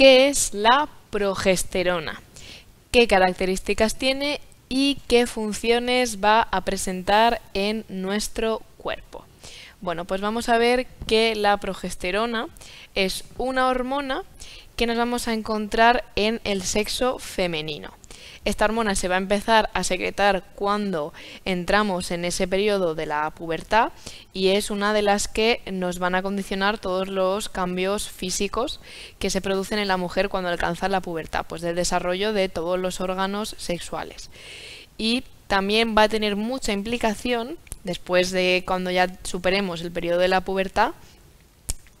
qué es la progesterona, qué características tiene y qué funciones va a presentar en nuestro bueno, pues vamos a ver que la progesterona es una hormona que nos vamos a encontrar en el sexo femenino. Esta hormona se va a empezar a secretar cuando entramos en ese periodo de la pubertad y es una de las que nos van a condicionar todos los cambios físicos que se producen en la mujer cuando alcanza la pubertad, pues del desarrollo de todos los órganos sexuales. Y también va a tener mucha implicación después de cuando ya superemos el periodo de la pubertad,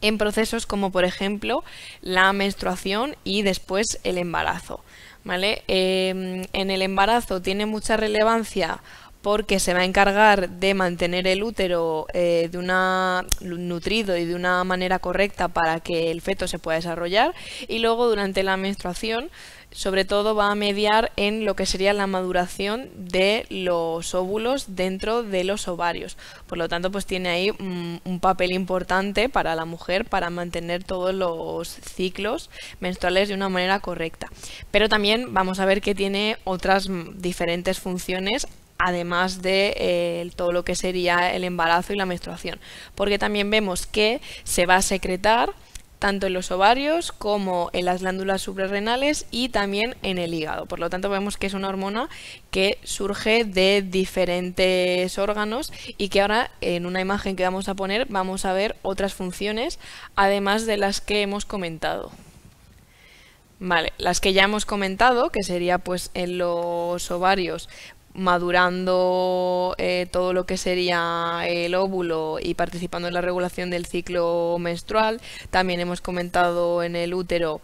en procesos como por ejemplo la menstruación y después el embarazo. ¿vale? Eh, en el embarazo tiene mucha relevancia porque se va a encargar de mantener el útero eh, de una nutrido y de una manera correcta para que el feto se pueda desarrollar y luego durante la menstruación sobre todo va a mediar en lo que sería la maduración de los óvulos dentro de los ovarios. Por lo tanto, pues tiene ahí mm, un papel importante para la mujer para mantener todos los ciclos menstruales de una manera correcta. Pero también vamos a ver que tiene otras mm, diferentes funciones además de eh, todo lo que sería el embarazo y la menstruación, porque también vemos que se va a secretar tanto en los ovarios como en las glándulas suprarrenales y también en el hígado. Por lo tanto, vemos que es una hormona que surge de diferentes órganos y que ahora en una imagen que vamos a poner vamos a ver otras funciones, además de las que hemos comentado. Vale, las que ya hemos comentado, que sería pues en los ovarios, madurando eh, todo lo que sería el óvulo y participando en la regulación del ciclo menstrual. También hemos comentado en el útero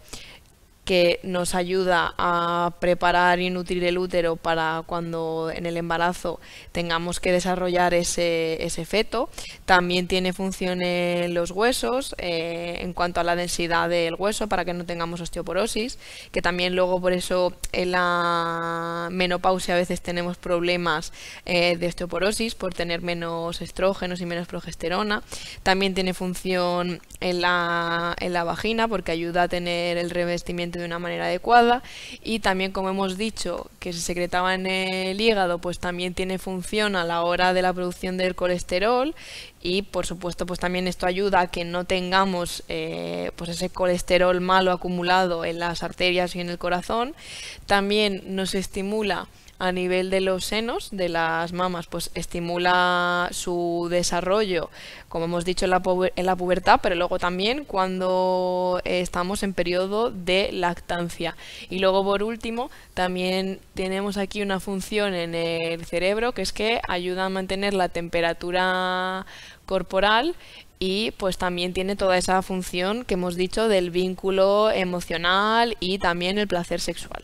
que nos ayuda a preparar y nutrir el útero para cuando en el embarazo tengamos que desarrollar ese, feto. También tiene función en los huesos eh, en cuanto a la densidad del hueso para que no tengamos osteoporosis, que también luego por eso en la menopausia a veces tenemos problemas eh, de osteoporosis por tener menos estrógenos y menos progesterona. También tiene función en la, en la vagina porque ayuda a tener el revestimiento de una manera adecuada y también como hemos dicho que se secretaba en el hígado pues también tiene función a la hora de la producción del colesterol y por supuesto pues también esto ayuda a que no tengamos eh, pues ese colesterol malo acumulado en las arterias y en el corazón también nos estimula a nivel de los senos de las mamas, pues estimula su desarrollo, como hemos dicho en la, pubertad, pero luego también cuando estamos en periodo de lactancia. Y luego por último, también tenemos aquí una función en el cerebro que es que ayuda a mantener la temperatura corporal y pues también tiene toda esa función que hemos dicho del vínculo emocional y también el placer sexual.